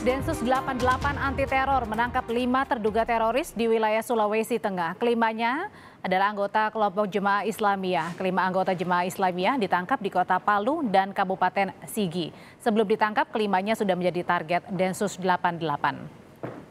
Densus 88 anti teror menangkap lima terduga teroris di wilayah Sulawesi Tengah. Kelimanya adalah anggota kelompok Jemaah Islamiyah. Kelima anggota Jemaah Islamiyah ditangkap di kota Palu dan Kabupaten Sigi. Sebelum ditangkap, kelimanya sudah menjadi target Densus 88.